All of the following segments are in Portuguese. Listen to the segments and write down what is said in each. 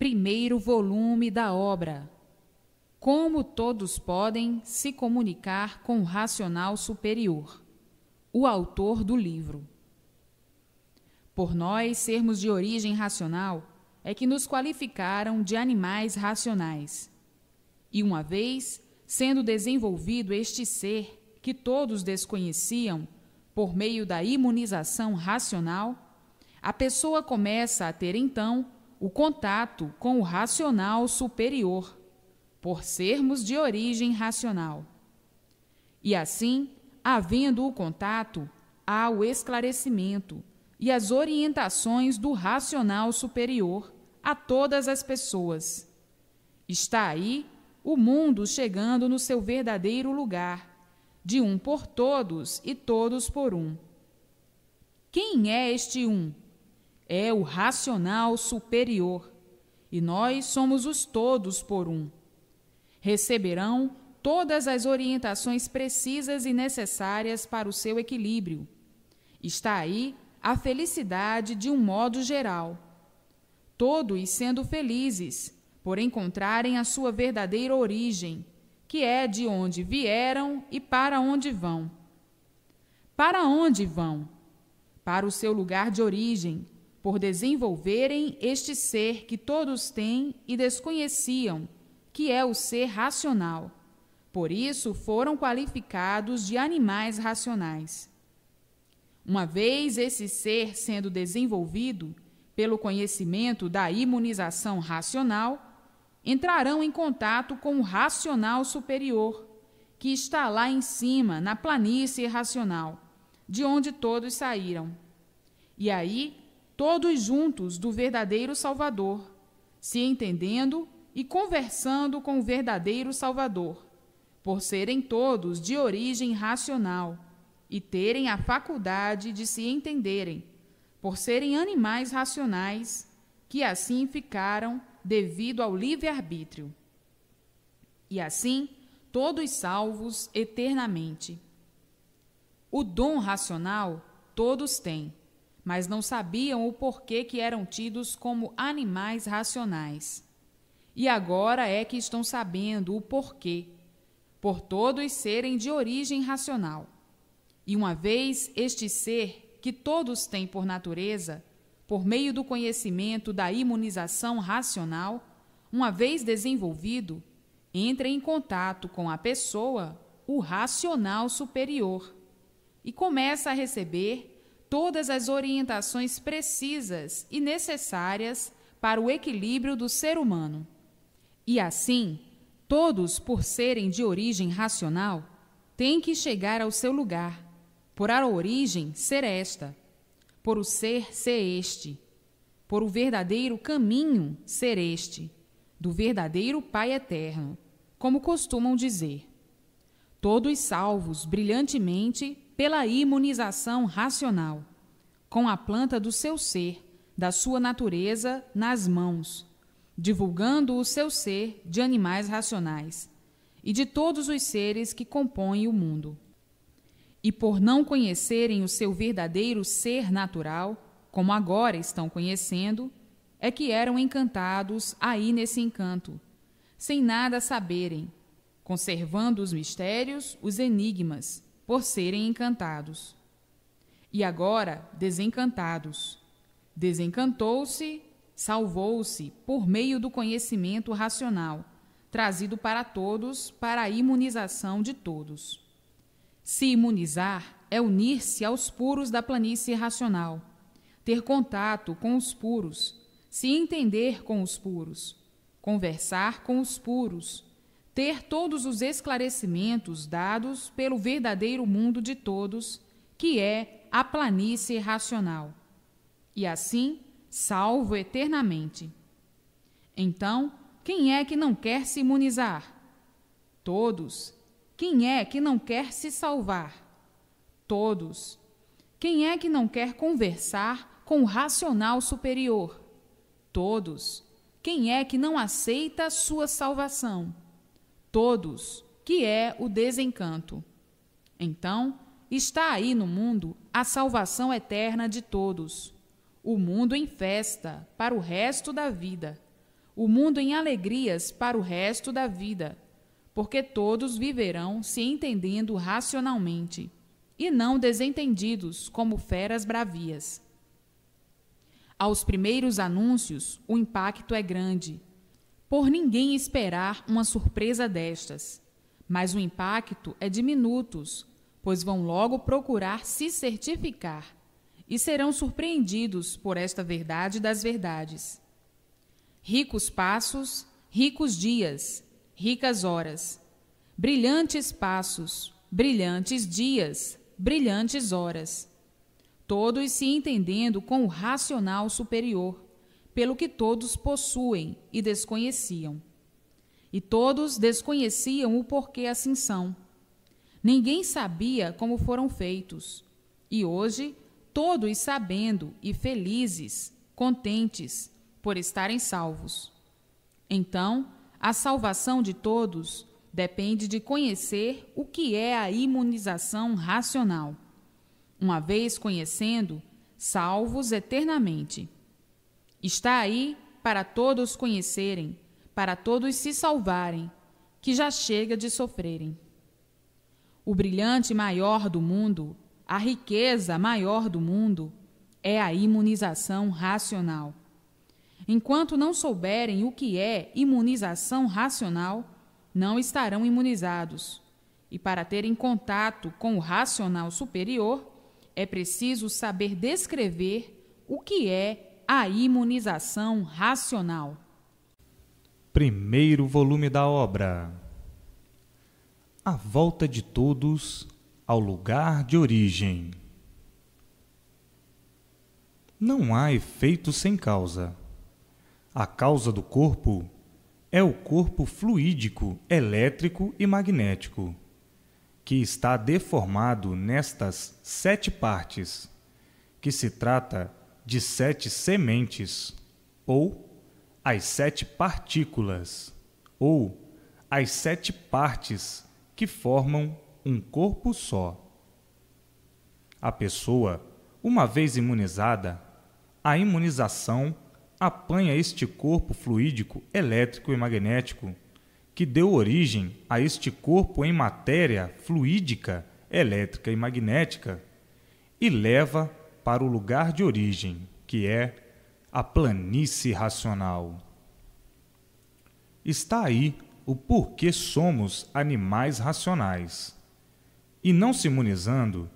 primeiro volume da obra. Como todos podem se comunicar com o racional superior, o autor do livro. Por nós sermos de origem racional, é que nos qualificaram de animais racionais. E uma vez sendo desenvolvido este ser que todos desconheciam por meio da imunização racional, a pessoa começa a ter então o contato com o racional superior, por sermos de origem racional. E assim, havendo o contato, há o esclarecimento e as orientações do racional superior a todas as pessoas. Está aí o mundo chegando no seu verdadeiro lugar, de um por todos e todos por um. Quem é este um? é o racional superior, e nós somos os todos por um. Receberão todas as orientações precisas e necessárias para o seu equilíbrio. Está aí a felicidade de um modo geral. Todos sendo felizes por encontrarem a sua verdadeira origem, que é de onde vieram e para onde vão. Para onde vão? Para o seu lugar de origem, por desenvolverem este ser que todos têm e desconheciam, que é o ser racional. Por isso foram qualificados de animais racionais. Uma vez esse ser sendo desenvolvido pelo conhecimento da imunização racional, entrarão em contato com o racional superior, que está lá em cima, na planície racional, de onde todos saíram. E aí todos juntos do verdadeiro Salvador, se entendendo e conversando com o verdadeiro Salvador, por serem todos de origem racional e terem a faculdade de se entenderem, por serem animais racionais, que assim ficaram devido ao livre-arbítrio. E assim, todos salvos eternamente. O dom racional todos têm, mas não sabiam o porquê que eram tidos como animais racionais. E agora é que estão sabendo o porquê, por todos serem de origem racional. E uma vez este ser, que todos têm por natureza, por meio do conhecimento da imunização racional, uma vez desenvolvido, entra em contato com a pessoa, o racional superior, e começa a receber todas as orientações precisas e necessárias para o equilíbrio do ser humano. E assim, todos, por serem de origem racional, têm que chegar ao seu lugar, por a origem ser esta, por o ser ser este, por o verdadeiro caminho ser este, do verdadeiro Pai eterno, como costumam dizer. Todos salvos brilhantemente pela imunização racional, com a planta do seu ser, da sua natureza, nas mãos, divulgando o seu ser de animais racionais e de todos os seres que compõem o mundo. E por não conhecerem o seu verdadeiro ser natural, como agora estão conhecendo, é que eram encantados aí nesse encanto, sem nada saberem, conservando os mistérios, os enigmas, por serem encantados. E agora, desencantados. Desencantou-se, salvou-se por meio do conhecimento racional, trazido para todos para a imunização de todos. Se imunizar é unir-se aos puros da planície racional, ter contato com os puros, se entender com os puros, conversar com os puros, ter todos os esclarecimentos dados pelo verdadeiro mundo de todos, que é a planície racional, e assim salvo eternamente. Então, quem é que não quer se imunizar? Todos. Quem é que não quer se salvar? Todos. Quem é que não quer conversar com o racional superior? Todos. Quem é que não aceita sua salvação? todos, que é o desencanto. Então, está aí no mundo a salvação eterna de todos. O mundo em festa para o resto da vida. O mundo em alegrias para o resto da vida. Porque todos viverão se entendendo racionalmente e não desentendidos como feras bravias. Aos primeiros anúncios, o impacto é grande por ninguém esperar uma surpresa destas. Mas o impacto é de minutos, pois vão logo procurar se certificar e serão surpreendidos por esta verdade das verdades. Ricos passos, ricos dias, ricas horas. Brilhantes passos, brilhantes dias, brilhantes horas. Todos se entendendo com o racional superior pelo que todos possuem e desconheciam. E todos desconheciam o porquê assim são. Ninguém sabia como foram feitos. E hoje, todos sabendo e felizes, contentes, por estarem salvos. Então, a salvação de todos depende de conhecer o que é a imunização racional. Uma vez conhecendo, salvos eternamente. Está aí para todos conhecerem, para todos se salvarem, que já chega de sofrerem. O brilhante maior do mundo, a riqueza maior do mundo, é a imunização racional. Enquanto não souberem o que é imunização racional, não estarão imunizados. E para terem contato com o racional superior, é preciso saber descrever o que é a imunização racional. Primeiro volume da obra. A volta de todos ao lugar de origem. Não há efeito sem causa. A causa do corpo é o corpo fluídico, elétrico e magnético, que está deformado nestas sete partes, que se trata de sete sementes, ou as sete partículas, ou as sete partes que formam um corpo só. A pessoa, uma vez imunizada, a imunização apanha este corpo fluídico elétrico e magnético, que deu origem a este corpo em matéria fluídica, elétrica e magnética, e leva para o lugar de origem, que é a planície racional. Está aí o porquê somos animais racionais. E não se imunizando,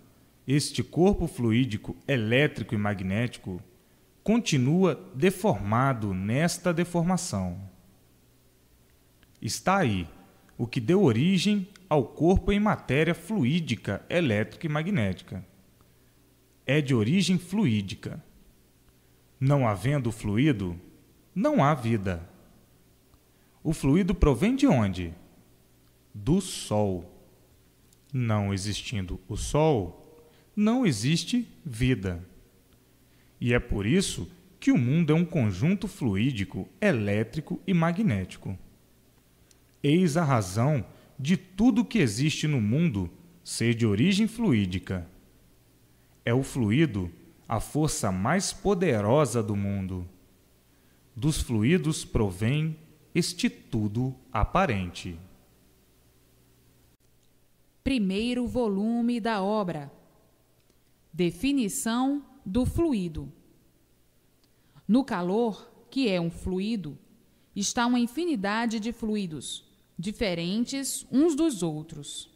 este corpo fluídico elétrico e magnético continua deformado nesta deformação. Está aí o que deu origem ao corpo em matéria fluídica, elétrica e magnética é de origem fluídica. Não havendo fluido, não há vida. O fluido provém de onde? Do Sol. Não existindo o Sol, não existe vida. E é por isso que o mundo é um conjunto fluídico, elétrico e magnético. Eis a razão de tudo que existe no mundo ser de origem fluídica é o fluido a força mais poderosa do mundo. Dos fluidos provém este tudo aparente. Primeiro volume da obra. Definição do fluido. No calor, que é um fluido, está uma infinidade de fluidos, diferentes uns dos outros.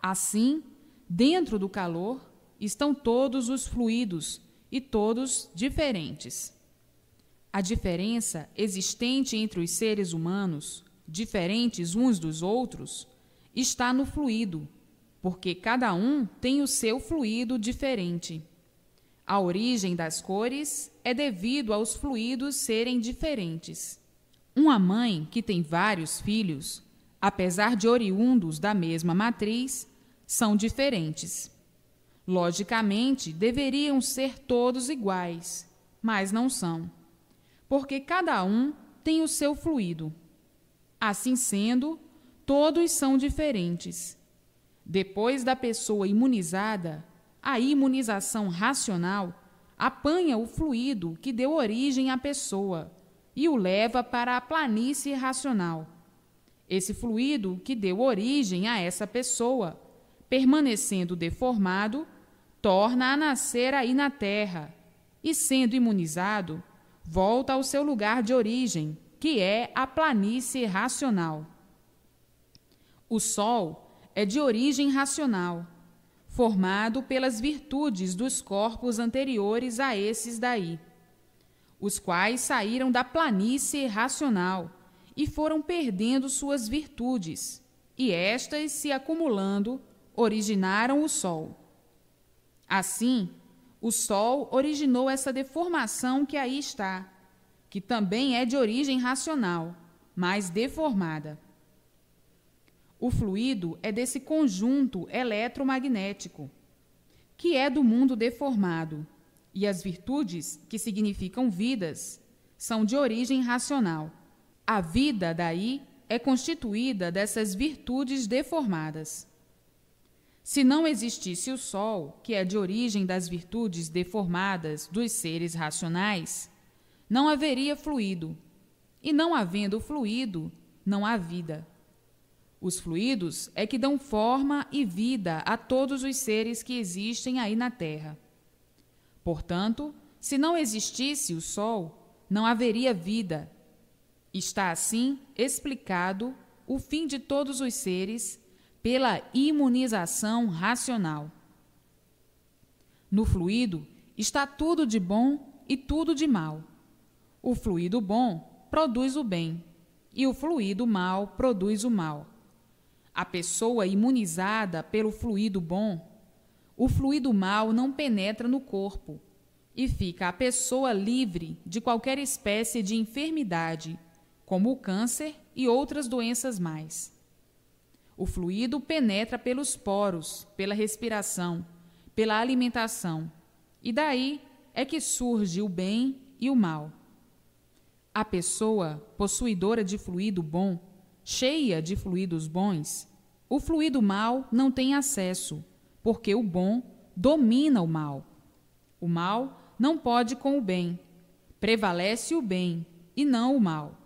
Assim, dentro do calor, estão todos os fluidos e todos diferentes. A diferença existente entre os seres humanos, diferentes uns dos outros, está no fluido, porque cada um tem o seu fluido diferente. A origem das cores é devido aos fluidos serem diferentes. Uma mãe que tem vários filhos, apesar de oriundos da mesma matriz, são diferentes. Logicamente, deveriam ser todos iguais, mas não são, porque cada um tem o seu fluido. Assim sendo, todos são diferentes. Depois da pessoa imunizada, a imunização racional apanha o fluido que deu origem à pessoa e o leva para a planície racional. Esse fluido que deu origem a essa pessoa, permanecendo deformado, torna a nascer aí na terra e, sendo imunizado, volta ao seu lugar de origem, que é a planície racional. O Sol é de origem racional, formado pelas virtudes dos corpos anteriores a esses daí, os quais saíram da planície racional e foram perdendo suas virtudes, e estas se acumulando, originaram o Sol. Assim, o Sol originou essa deformação que aí está, que também é de origem racional, mas deformada. O fluido é desse conjunto eletromagnético, que é do mundo deformado, e as virtudes, que significam vidas, são de origem racional. A vida, daí, é constituída dessas virtudes deformadas. Se não existisse o Sol, que é de origem das virtudes deformadas dos seres racionais, não haveria fluido. E não havendo fluido, não há vida. Os fluidos é que dão forma e vida a todos os seres que existem aí na Terra. Portanto, se não existisse o Sol, não haveria vida. Está assim explicado o fim de todos os seres pela imunização racional. No fluido está tudo de bom e tudo de mal. O fluido bom produz o bem e o fluido mal produz o mal. A pessoa imunizada pelo fluido bom, o fluido mal não penetra no corpo e fica a pessoa livre de qualquer espécie de enfermidade, como o câncer e outras doenças mais. O fluido penetra pelos poros, pela respiração, pela alimentação, e daí é que surge o bem e o mal. A pessoa possuidora de fluido bom, cheia de fluidos bons, o fluido mal não tem acesso, porque o bom domina o mal. O mal não pode com o bem, prevalece o bem e não o mal.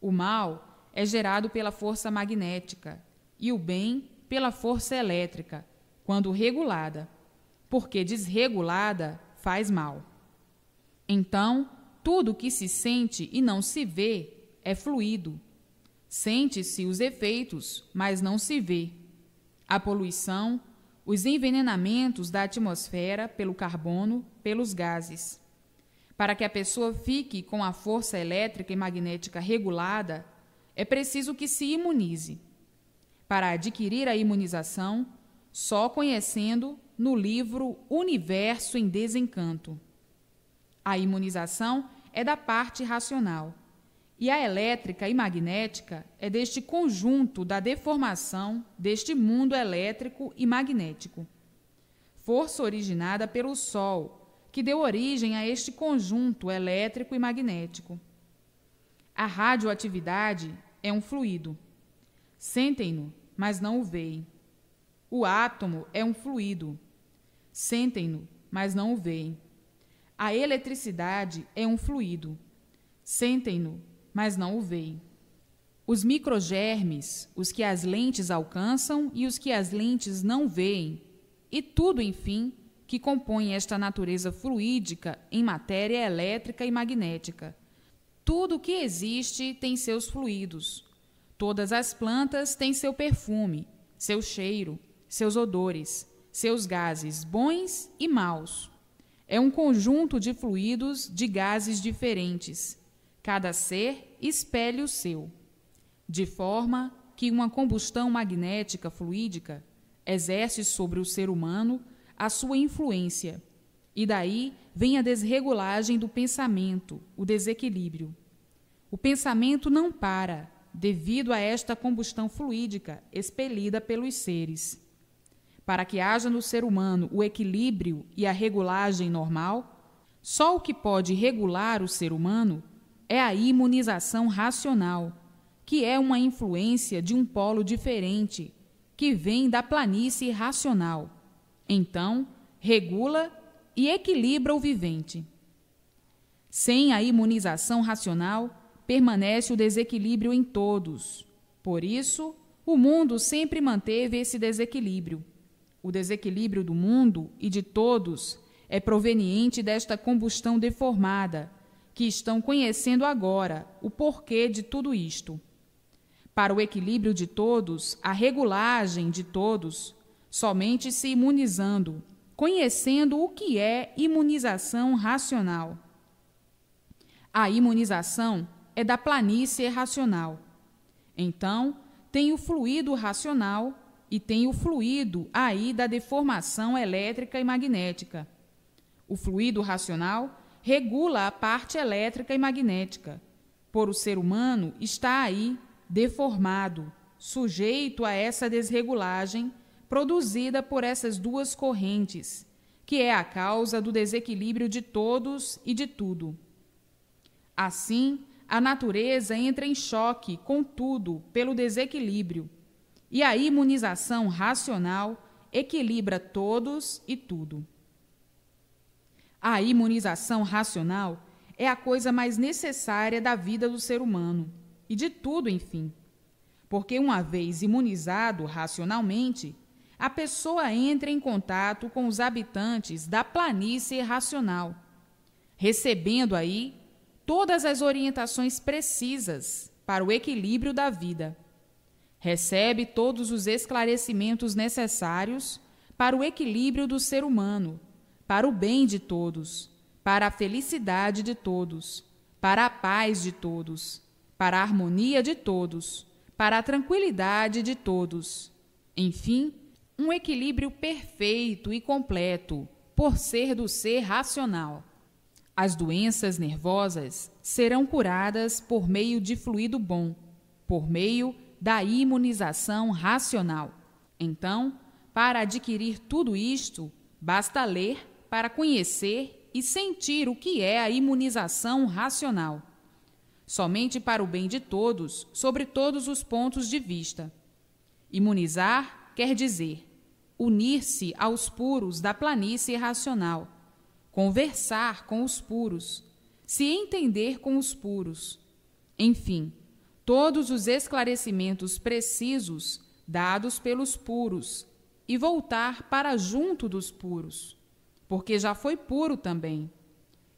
O mal é gerado pela força magnética, e o bem pela força elétrica, quando regulada, porque desregulada faz mal. Então, tudo que se sente e não se vê é fluido. Sente-se os efeitos, mas não se vê. A poluição, os envenenamentos da atmosfera pelo carbono, pelos gases. Para que a pessoa fique com a força elétrica e magnética regulada, é preciso que se imunize para adquirir a imunização só conhecendo no livro Universo em Desencanto. A imunização é da parte racional e a elétrica e magnética é deste conjunto da deformação deste mundo elétrico e magnético. Força originada pelo Sol, que deu origem a este conjunto elétrico e magnético. A radioatividade é um fluido Sentem-no, mas não o veem. O átomo é um fluido. Sentem-no, mas não o veem. A eletricidade é um fluido. Sentem-no, mas não o veem. Os microgermes, os que as lentes alcançam e os que as lentes não veem, e tudo, enfim, que compõe esta natureza fluídica em matéria elétrica e magnética. Tudo o que existe tem seus fluidos, Todas as plantas têm seu perfume, seu cheiro, seus odores, seus gases bons e maus. É um conjunto de fluidos de gases diferentes. Cada ser espelha o seu, de forma que uma combustão magnética fluídica exerce sobre o ser humano a sua influência, e daí vem a desregulagem do pensamento, o desequilíbrio. O pensamento não para, devido a esta combustão fluídica expelida pelos seres. Para que haja no ser humano o equilíbrio e a regulagem normal, só o que pode regular o ser humano é a imunização racional, que é uma influência de um polo diferente, que vem da planície racional. Então, regula e equilibra o vivente. Sem a imunização racional, permanece o desequilíbrio em todos. Por isso, o mundo sempre manteve esse desequilíbrio. O desequilíbrio do mundo e de todos é proveniente desta combustão deformada, que estão conhecendo agora o porquê de tudo isto. Para o equilíbrio de todos, a regulagem de todos, somente se imunizando, conhecendo o que é imunização racional. A imunização é da planície racional. Então, tem o fluido racional e tem o fluido aí da deformação elétrica e magnética. O fluido racional regula a parte elétrica e magnética. Por o ser humano está aí deformado, sujeito a essa desregulagem produzida por essas duas correntes, que é a causa do desequilíbrio de todos e de tudo. Assim, a natureza entra em choque, com tudo pelo desequilíbrio. E a imunização racional equilibra todos e tudo. A imunização racional é a coisa mais necessária da vida do ser humano e de tudo, enfim. Porque, uma vez imunizado racionalmente, a pessoa entra em contato com os habitantes da planície racional, recebendo aí todas as orientações precisas para o equilíbrio da vida. Recebe todos os esclarecimentos necessários para o equilíbrio do ser humano, para o bem de todos, para a felicidade de todos, para a paz de todos, para a harmonia de todos, para a tranquilidade de todos. Enfim, um equilíbrio perfeito e completo, por ser do ser racional. As doenças nervosas serão curadas por meio de fluido bom, por meio da imunização racional. Então, para adquirir tudo isto, basta ler para conhecer e sentir o que é a imunização racional. Somente para o bem de todos, sobre todos os pontos de vista. Imunizar quer dizer unir-se aos puros da planície racional conversar com os puros, se entender com os puros. Enfim, todos os esclarecimentos precisos dados pelos puros e voltar para junto dos puros, porque já foi puro também.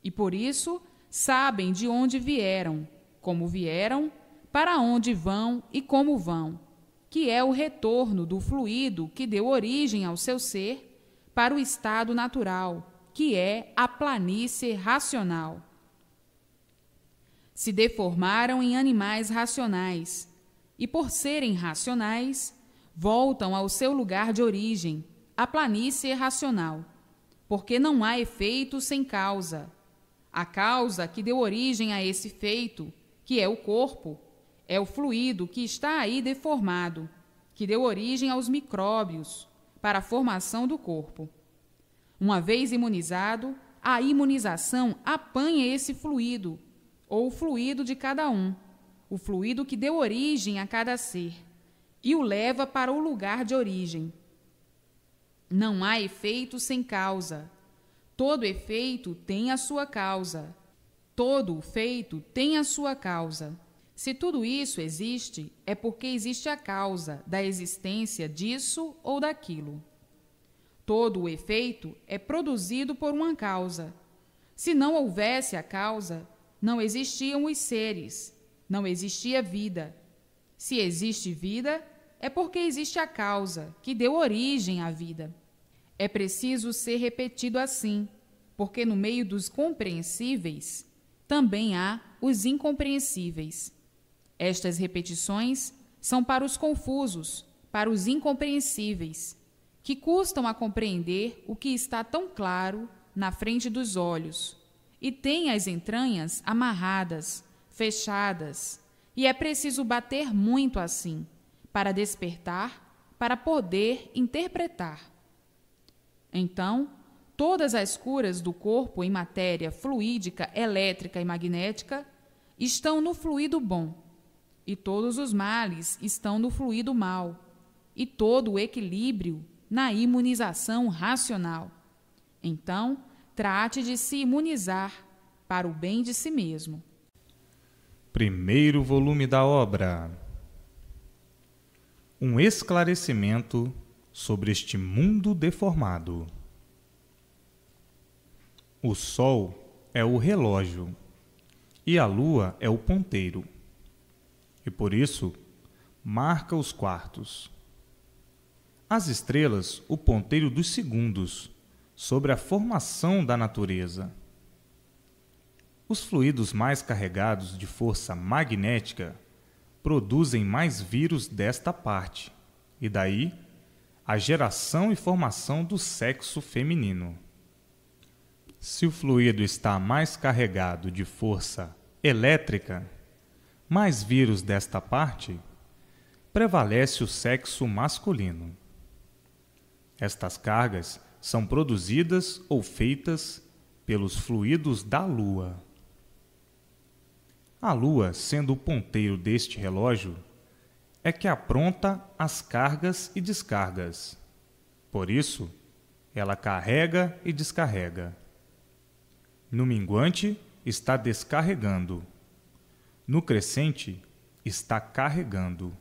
E por isso sabem de onde vieram, como vieram, para onde vão e como vão, que é o retorno do fluido que deu origem ao seu ser para o estado natural, que é a planície racional. Se deformaram em animais racionais, e por serem racionais, voltam ao seu lugar de origem, a planície racional, porque não há efeito sem causa. A causa que deu origem a esse feito, que é o corpo, é o fluido que está aí deformado, que deu origem aos micróbios, para a formação do corpo. Uma vez imunizado, a imunização apanha esse fluido, ou fluido de cada um, o fluido que deu origem a cada ser, e o leva para o lugar de origem. Não há efeito sem causa. Todo efeito tem a sua causa. Todo feito tem a sua causa. Se tudo isso existe, é porque existe a causa da existência disso ou daquilo. Todo o efeito é produzido por uma causa. Se não houvesse a causa, não existiam os seres, não existia vida. Se existe vida, é porque existe a causa que deu origem à vida. É preciso ser repetido assim, porque no meio dos compreensíveis também há os incompreensíveis. Estas repetições são para os confusos, para os incompreensíveis, que custam a compreender o que está tão claro na frente dos olhos, e têm as entranhas amarradas, fechadas, e é preciso bater muito assim, para despertar, para poder interpretar. Então, todas as curas do corpo em matéria fluídica, elétrica e magnética estão no fluido bom, e todos os males estão no fluido mal, e todo o equilíbrio na imunização racional. Então, trate de se imunizar para o bem de si mesmo. Primeiro volume da obra: Um esclarecimento sobre este mundo deformado. O Sol é o relógio e a Lua é o ponteiro, e por isso marca os quartos. As estrelas, o ponteiro dos segundos, sobre a formação da natureza. Os fluidos mais carregados de força magnética produzem mais vírus desta parte, e daí a geração e formação do sexo feminino. Se o fluido está mais carregado de força elétrica, mais vírus desta parte, prevalece o sexo masculino. Estas cargas são produzidas ou feitas pelos fluidos da Lua. A Lua, sendo o ponteiro deste relógio, é que apronta as cargas e descargas. Por isso, ela carrega e descarrega. No minguante, está descarregando. No crescente, está carregando.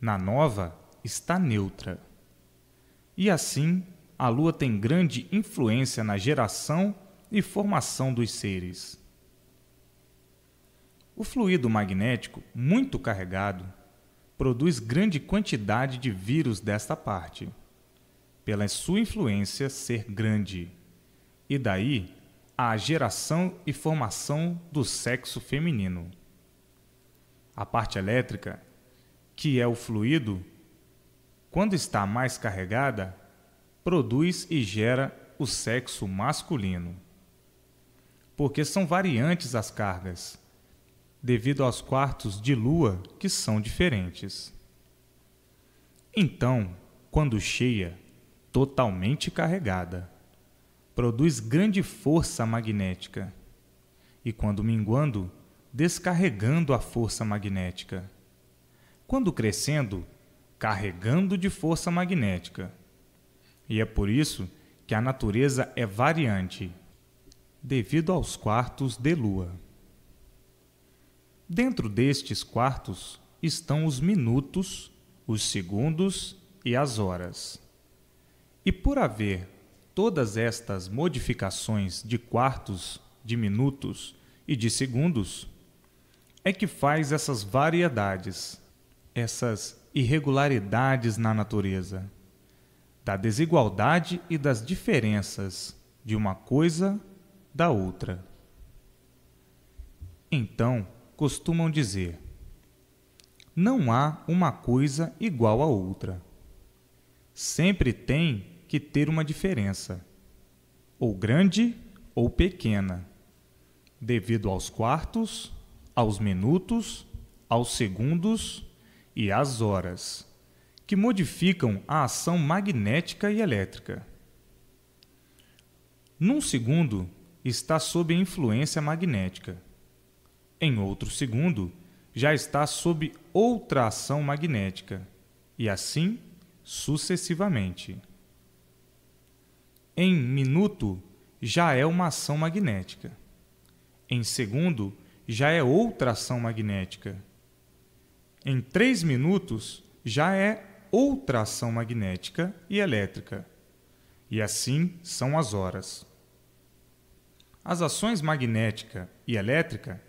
Na nova, está neutra. E assim, a Lua tem grande influência na geração e formação dos seres. O fluido magnético, muito carregado, produz grande quantidade de vírus desta parte, pela sua influência ser grande, e daí a geração e formação do sexo feminino. A parte elétrica, que é o fluido, quando está mais carregada, produz e gera o sexo masculino. Porque são variantes as cargas, devido aos quartos de lua que são diferentes. Então, quando cheia, totalmente carregada, produz grande força magnética. E quando minguando, descarregando a força magnética. Quando crescendo, carregando de força magnética. E é por isso que a natureza é variante, devido aos quartos de lua. Dentro destes quartos estão os minutos, os segundos e as horas. E por haver todas estas modificações de quartos, de minutos e de segundos, é que faz essas variedades essas irregularidades na natureza, da desigualdade e das diferenças de uma coisa da outra. Então, costumam dizer: não há uma coisa igual a outra. Sempre tem que ter uma diferença, ou grande ou pequena, devido aos quartos, aos minutos, aos segundos e as horas, que modificam a ação magnética e elétrica. Num segundo, está sob influência magnética. Em outro segundo, já está sob outra ação magnética, e assim sucessivamente. Em minuto, já é uma ação magnética. Em segundo, já é outra ação magnética em 3 minutos já é outra ação magnética e elétrica. E assim são as horas. As ações magnética e elétrica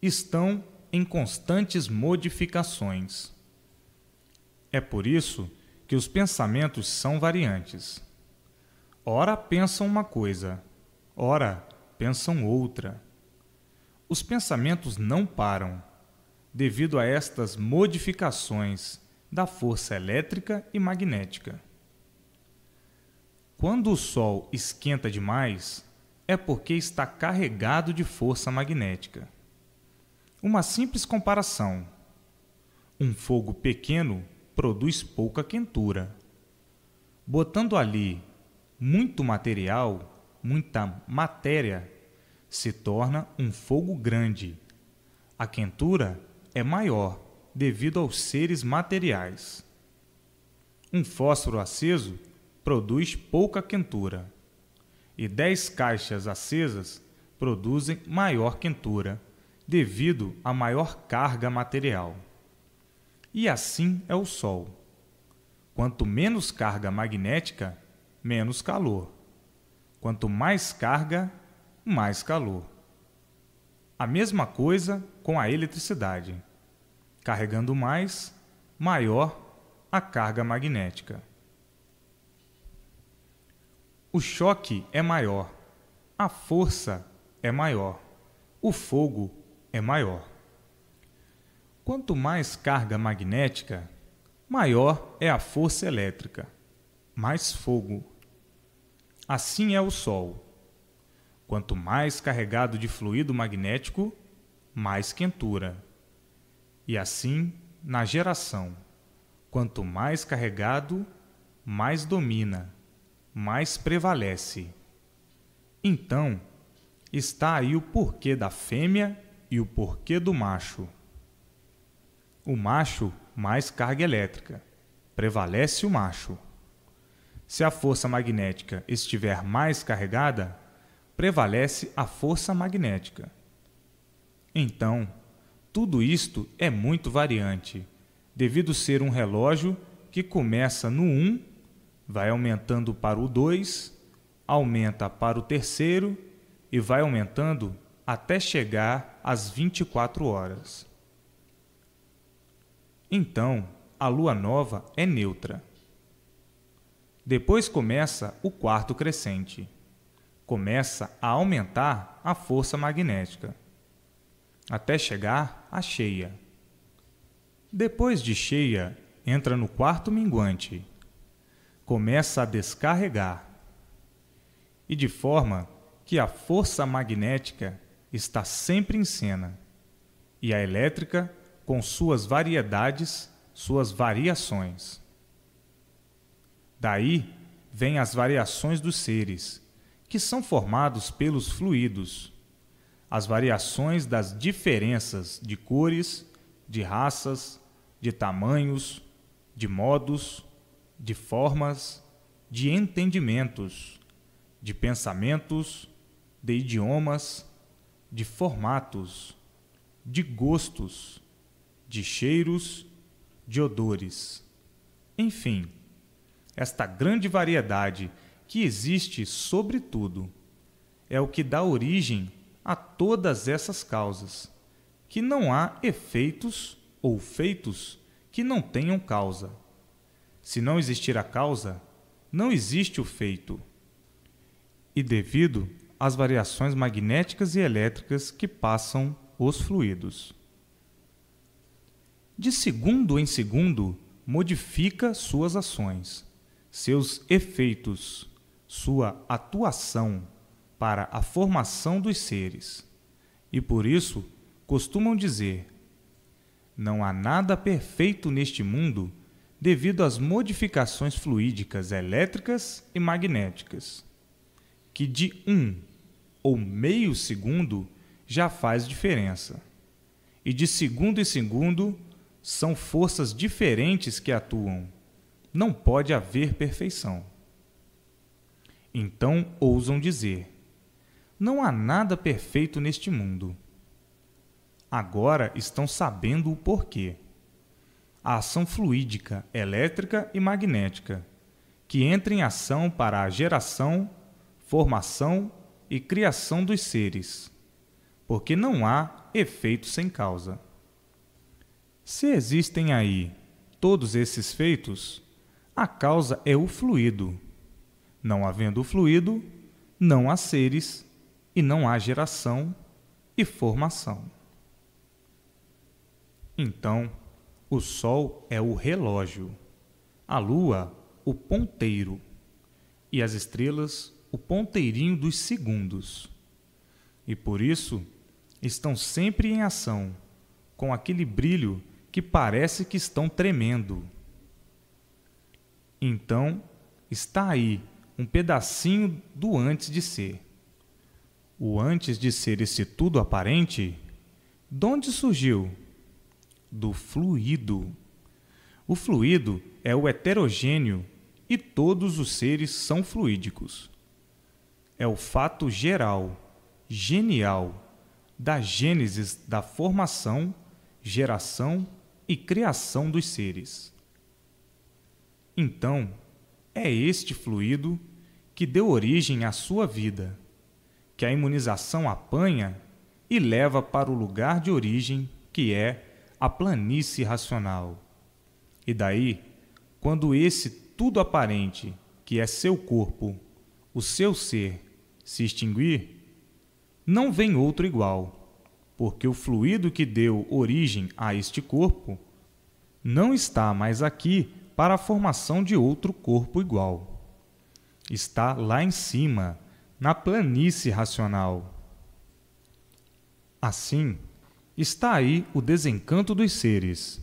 estão em constantes modificações. É por isso que os pensamentos são variantes. Ora pensam uma coisa, ora pensam outra. Os pensamentos não param devido a estas modificações da força elétrica e magnética. Quando o Sol esquenta demais, é porque está carregado de força magnética. Uma simples comparação: um fogo pequeno produz pouca quentura. Botando ali muito material, muita matéria, se torna um fogo grande. A quentura é maior devido aos seres materiais. Um fósforo aceso produz pouca quentura e 10 caixas acesas produzem maior quentura devido à maior carga material. E assim é o Sol. Quanto menos carga magnética, menos calor. Quanto mais carga, mais calor. A mesma coisa com a eletricidade. Carregando mais, maior a carga magnética. O choque é maior, a força é maior, o fogo é maior. Quanto mais carga magnética, maior é a força elétrica, mais fogo. Assim é o Sol. Quanto mais carregado de fluido magnético, mais quentura. E assim, na geração, quanto mais carregado, mais domina, mais prevalece. Então, está aí o porquê da fêmea e o porquê do macho. O macho mais carga elétrica. Prevalece o macho. Se a força magnética estiver mais carregada, prevalece a força magnética. Então, tudo isto é muito variante, devido ser um relógio que começa no 1, vai aumentando para o 2, aumenta para o terceiro e vai aumentando até chegar às 24 horas. Então, a lua nova é neutra. Depois começa o quarto crescente, começa a aumentar a força magnética, até chegar à cheia. Depois de cheia, entra no quarto minguante, começa a descarregar, e de forma que a força magnética está sempre em cena, e a elétrica com suas variedades, suas variações. Daí vêm as variações dos seres que são formados pelos fluidos. As variações das diferenças de cores, de raças, de tamanhos, de modos, de formas, de entendimentos, de pensamentos, de idiomas, de formatos, de gostos, de cheiros, de odores. Enfim, esta grande variedade que existe sobre tudo. É o que dá origem a todas essas causas, que não há efeitos ou feitos que não tenham causa. Se não existir a causa, não existe o feito. E devido às variações magnéticas e elétricas que passam os fluidos. De segundo em segundo, modifica suas ações, seus efeitos sua atuação para a formação dos seres. E por isso costumam dizer: não há nada perfeito neste mundo devido às modificações fluídicas elétricas e magnéticas, que de um ou meio segundo já faz diferença. E de segundo em segundo são forças diferentes que atuam. Não pode haver perfeição. Então ousam dizer: Não há nada perfeito neste mundo. Agora estão sabendo o porquê. A ação fluídica, elétrica e magnética, que entra em ação para a geração, formação e criação dos seres, porque não há efeito sem causa. Se existem aí todos esses feitos, a causa é o fluido, não havendo fluido, não há seres e não há geração e formação. Então, o Sol é o relógio, a Lua, o ponteiro, e as estrelas, o ponteirinho dos segundos. E por isso, estão sempre em ação, com aquele brilho que parece que estão tremendo. Então, está aí um pedacinho do antes de ser. O antes de ser esse tudo aparente, de onde surgiu? Do fluido. O fluido é o heterogêneo e todos os seres são fluídicos. É o fato geral, genial, da gênesis da formação, geração e criação dos seres. Então, é este fluido que deu origem à sua vida, que a imunização apanha e leva para o lugar de origem, que é a planície racional. E daí, quando esse tudo aparente, que é seu corpo, o seu ser, se extinguir, não vem outro igual, porque o fluido que deu origem a este corpo não está mais aqui para a formação de outro corpo igual está lá em cima, na planície racional. Assim, está aí o desencanto dos seres,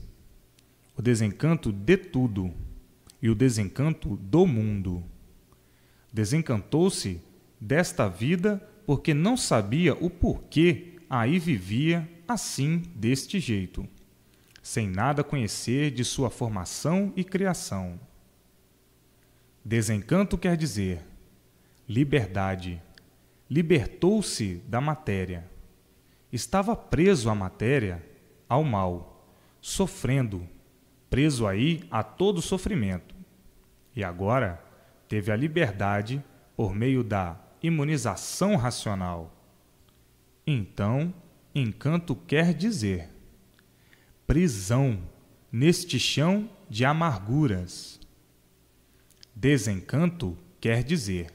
o desencanto de tudo e o desencanto do mundo. Desencantou-se desta vida porque não sabia o porquê aí vivia assim deste jeito, sem nada conhecer de sua formação e criação. Desencanto quer dizer liberdade. Libertou-se da matéria. Estava preso à matéria, ao mal, sofrendo, preso aí a todo sofrimento. E agora teve a liberdade por meio da imunização racional. Então, encanto quer dizer prisão neste chão de amarguras Desencanto quer dizer: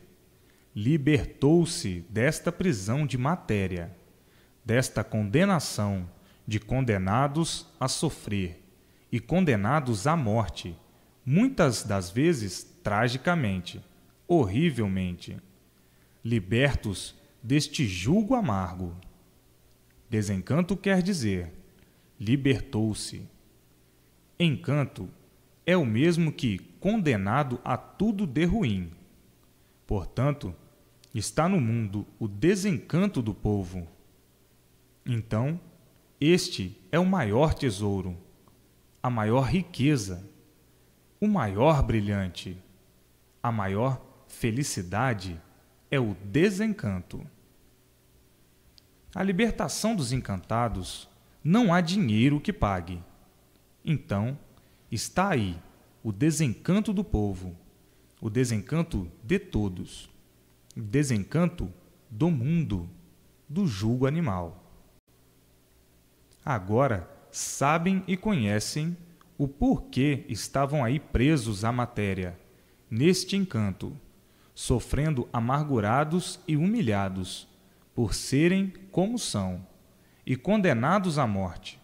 libertou-se desta prisão de matéria, desta condenação de condenados a sofrer e condenados à morte, muitas das vezes tragicamente, horrivelmente. Libertos deste jugo amargo. Desencanto quer dizer: libertou-se. Encanto é o mesmo que condenado a tudo de ruim. Portanto, está no mundo o desencanto do povo. Então, este é o maior tesouro, a maior riqueza, o maior brilhante, a maior felicidade é o desencanto. A libertação dos encantados não há dinheiro que pague. Então, está aí o desencanto do povo, o desencanto de todos, o desencanto do mundo, do julgo animal. Agora sabem e conhecem o porquê estavam aí presos à matéria, neste encanto, sofrendo amargurados e humilhados, por serem como são, e condenados à morte.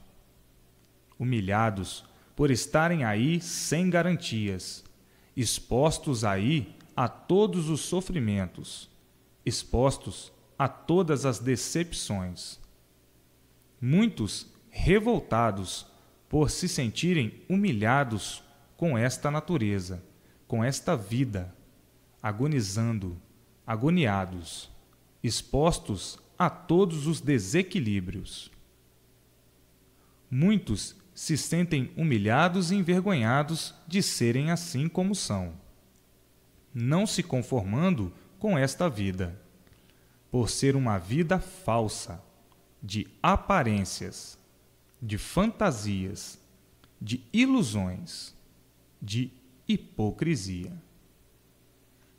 Humilhados, por estarem aí sem garantias, expostos aí a todos os sofrimentos, expostos a todas as decepções. Muitos revoltados por se sentirem humilhados com esta natureza, com esta vida, agonizando, agoniados, expostos a todos os desequilíbrios. Muitos se sentem humilhados e envergonhados de serem assim como são, não se conformando com esta vida, por ser uma vida falsa, de aparências, de fantasias, de ilusões, de hipocrisia.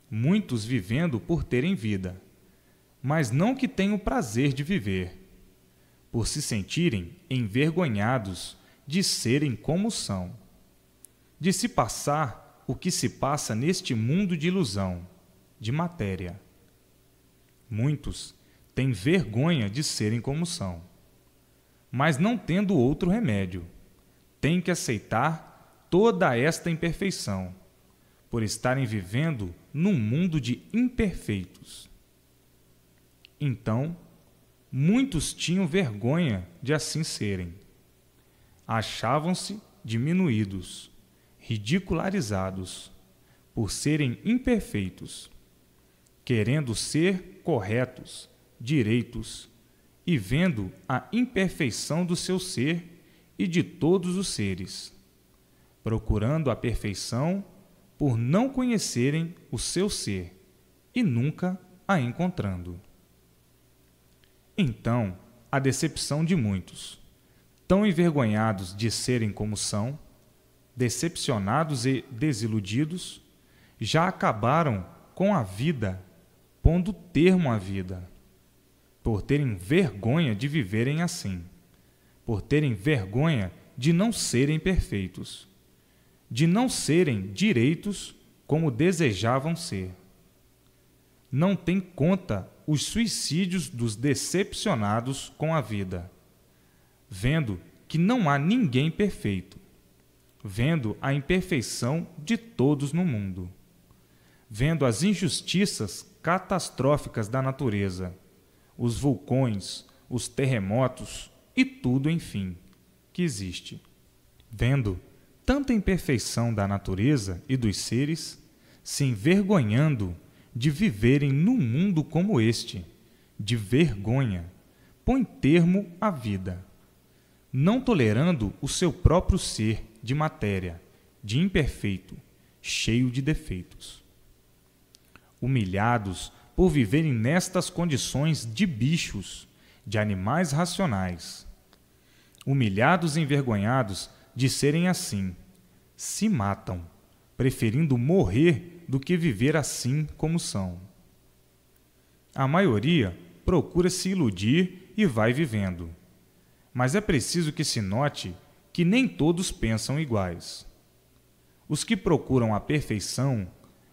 Muitos vivendo por terem vida, mas não que tenham prazer de viver, por se sentirem envergonhados de serem como são, de se passar o que se passa neste mundo de ilusão, de matéria. Muitos têm vergonha de serem como são, mas não tendo outro remédio, têm que aceitar toda esta imperfeição, por estarem vivendo num mundo de imperfeitos. Então, muitos tinham vergonha de assim serem achavam-se diminuídos, ridicularizados, por serem imperfeitos, querendo ser corretos, direitos, e vendo a imperfeição do seu ser e de todos os seres, procurando a perfeição por não conhecerem o seu ser e nunca a encontrando. Então, a decepção de muitos tão envergonhados de serem como são, decepcionados e desiludidos, já acabaram com a vida, pondo termo à vida, por terem vergonha de viverem assim, por terem vergonha de não serem perfeitos, de não serem direitos como desejavam ser. Não tem conta os suicídios dos decepcionados com a vida vendo que não há ninguém perfeito, vendo a imperfeição de todos no mundo, vendo as injustiças catastróficas da natureza, os vulcões, os terremotos e tudo, enfim, que existe. Vendo tanta imperfeição da natureza e dos seres, se envergonhando de viverem num mundo como este, de vergonha, põe termo à vida não tolerando o seu próprio ser de matéria, de imperfeito, cheio de defeitos. Humilhados por viverem nestas condições de bichos, de animais racionais. Humilhados e envergonhados de serem assim, se matam, preferindo morrer do que viver assim como são. A maioria procura se iludir e vai vivendo mas é preciso que se note que nem todos pensam iguais. Os que procuram a perfeição,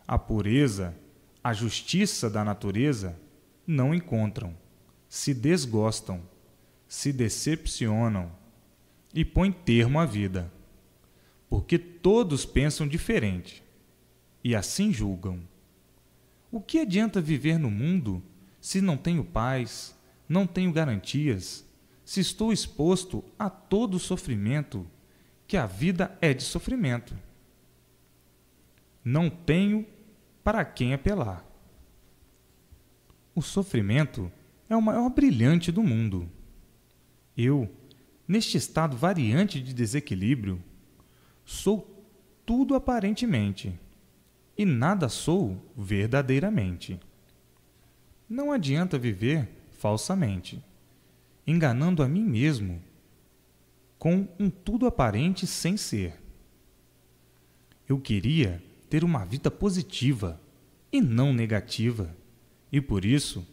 a pureza, a justiça da natureza, não encontram, se desgostam, se decepcionam e põem termo à vida, porque todos pensam diferente e assim julgam. O que adianta viver no mundo se não tenho paz, não tenho garantias? se estou exposto a todo o sofrimento, que a vida é de sofrimento. Não tenho para quem apelar. O sofrimento é o maior brilhante do mundo. Eu, neste estado variante de desequilíbrio, sou tudo aparentemente e nada sou verdadeiramente. Não adianta viver falsamente enganando a mim mesmo com um tudo aparente sem ser. Eu queria ter uma vida positiva e não negativa, e por isso,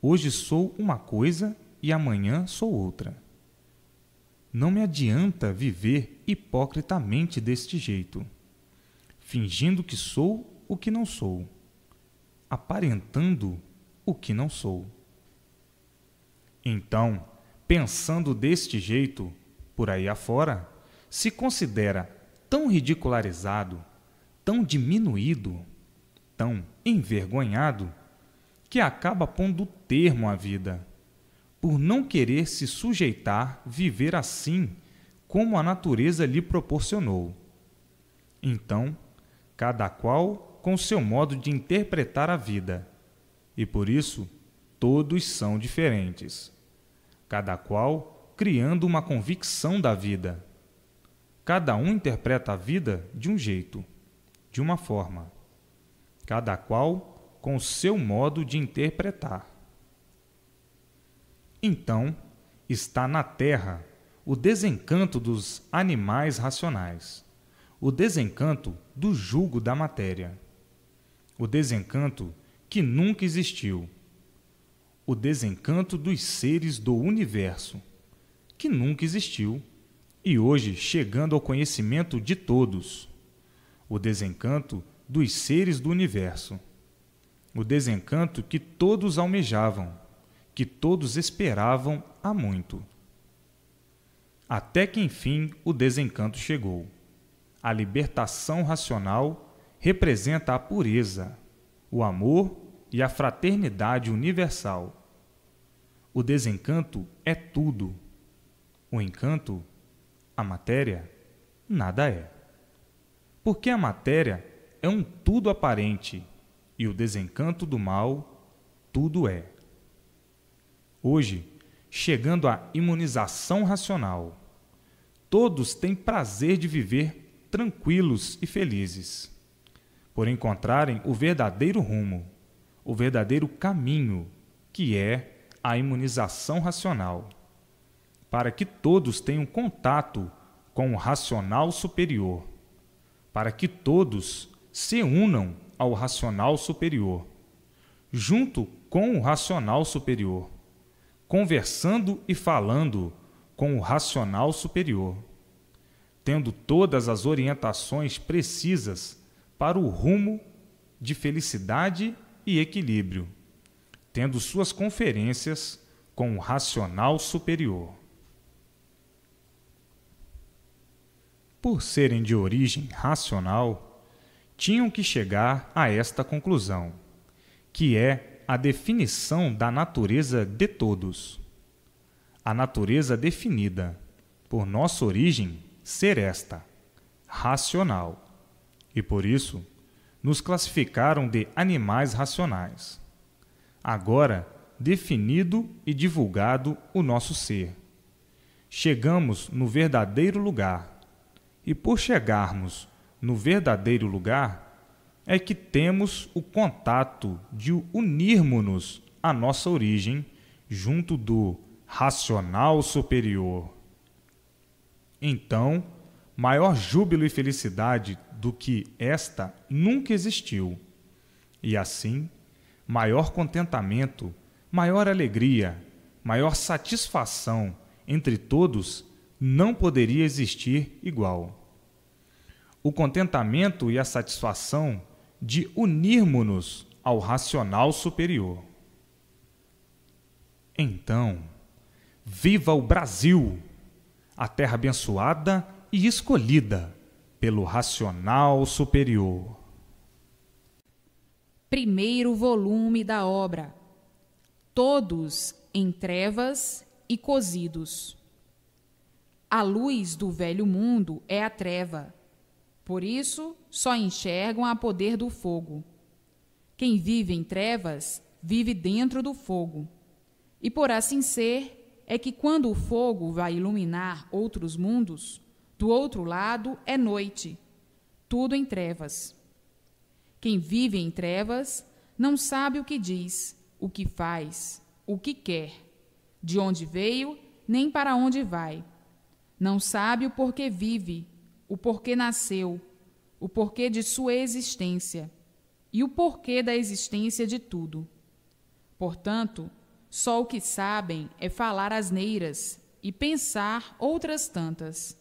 hoje sou uma coisa e amanhã sou outra. Não me adianta viver hipocritamente deste jeito, fingindo que sou o que não sou, aparentando o que não sou. Então, pensando deste jeito, por aí afora, se considera tão ridicularizado, tão diminuído, tão envergonhado, que acaba pondo termo à vida, por não querer se sujeitar viver assim como a natureza lhe proporcionou. Então, cada qual com seu modo de interpretar a vida, e por isso todos são diferentes cada qual criando uma convicção da vida. Cada um interpreta a vida de um jeito, de uma forma. Cada qual com o seu modo de interpretar. Então, está na Terra o desencanto dos animais racionais, o desencanto do jugo da matéria, o desencanto que nunca existiu o desencanto dos seres do universo, que nunca existiu e hoje chegando ao conhecimento de todos, o desencanto dos seres do universo, o desencanto que todos almejavam, que todos esperavam há muito. Até que enfim o desencanto chegou. A libertação racional representa a pureza, o amor e a fraternidade universal. O desencanto é tudo. O encanto, a matéria, nada é. Porque a matéria é um tudo aparente e o desencanto do mal, tudo é. Hoje, chegando à imunização racional, todos têm prazer de viver tranquilos e felizes, por encontrarem o verdadeiro rumo o verdadeiro caminho, que é a imunização racional, para que todos tenham contato com o racional superior, para que todos se unam ao racional superior, junto com o racional superior, conversando e falando com o racional superior, tendo todas as orientações precisas para o rumo de felicidade e e equilíbrio, tendo suas conferências com o racional superior. Por serem de origem racional, tinham que chegar a esta conclusão, que é a definição da natureza de todos. A natureza definida, por nossa origem, ser esta, racional. E por isso, nos classificaram de animais racionais. Agora, definido e divulgado o nosso ser. Chegamos no verdadeiro lugar. E por chegarmos no verdadeiro lugar, é que temos o contato de unirmos-nos à nossa origem junto do racional superior. Então, Maior júbilo e felicidade do que esta nunca existiu. E assim, maior contentamento, maior alegria, maior satisfação entre todos não poderia existir igual. O contentamento e a satisfação de unirmos-nos ao racional superior. Então, viva o Brasil, a terra abençoada e escolhida pelo racional superior. Primeiro volume da obra. Todos em trevas e cozidos. A luz do velho mundo é a treva. Por isso, só enxergam a poder do fogo. Quem vive em trevas, vive dentro do fogo. E por assim ser, é que quando o fogo vai iluminar outros mundos, do outro lado é noite, tudo em trevas. Quem vive em trevas não sabe o que diz, o que faz, o que quer, de onde veio, nem para onde vai. Não sabe o porquê vive, o porquê nasceu, o porquê de sua existência e o porquê da existência de tudo. Portanto, só o que sabem é falar asneiras e pensar outras tantas.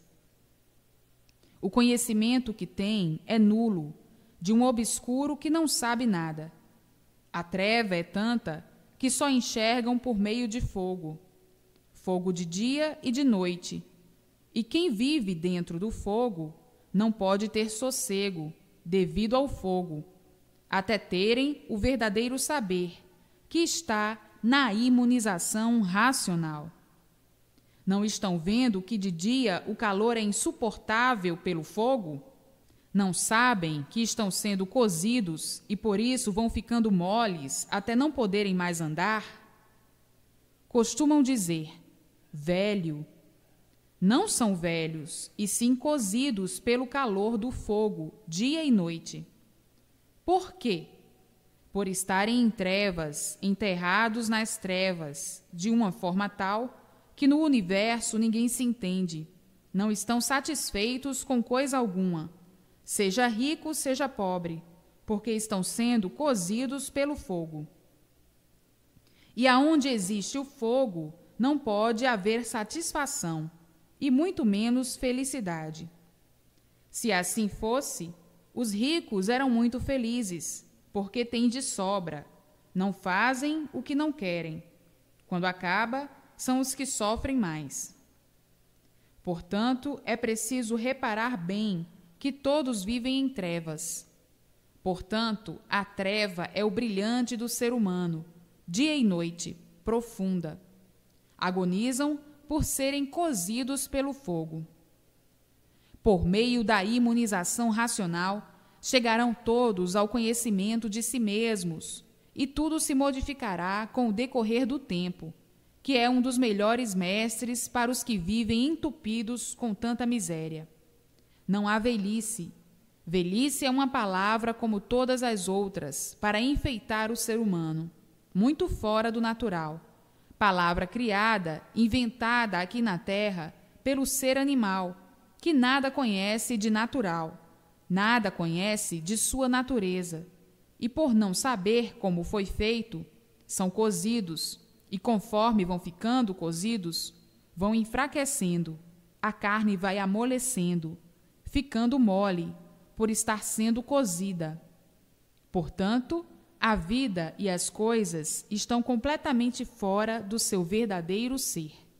O conhecimento que tem é nulo, de um obscuro que não sabe nada. A treva é tanta que só enxergam por meio de fogo fogo de dia e de noite. E quem vive dentro do fogo não pode ter sossego, devido ao fogo, até terem o verdadeiro saber, que está na imunização racional. Não estão vendo que de dia o calor é insuportável pelo fogo? Não sabem que estão sendo cozidos e por isso vão ficando moles até não poderem mais andar? Costumam dizer, velho. Não são velhos, e sim cozidos pelo calor do fogo, dia e noite. Por quê? Por estarem em trevas, enterrados nas trevas, de uma forma tal que no universo ninguém se entende. Não estão satisfeitos com coisa alguma, seja rico, seja pobre, porque estão sendo cozidos pelo fogo. E aonde existe o fogo, não pode haver satisfação, e muito menos felicidade. Se assim fosse, os ricos eram muito felizes, porque têm de sobra, não fazem o que não querem. Quando acaba, são os que sofrem mais. Portanto, é preciso reparar bem que todos vivem em trevas. Portanto, a treva é o brilhante do ser humano, dia e noite, profunda. Agonizam por serem cozidos pelo fogo. Por meio da imunização racional, chegarão todos ao conhecimento de si mesmos, e tudo se modificará com o decorrer do tempo que é um dos melhores mestres para os que vivem entupidos com tanta miséria. Não há velhice. Velhice é uma palavra como todas as outras para enfeitar o ser humano, muito fora do natural. Palavra criada, inventada aqui na terra pelo ser animal, que nada conhece de natural, nada conhece de sua natureza. E por não saber como foi feito, são cozidos, e conforme vão ficando cozidos, vão enfraquecendo, a carne vai amolecendo, ficando mole, por estar sendo cozida. Portanto, a vida e as coisas estão completamente fora do seu verdadeiro ser.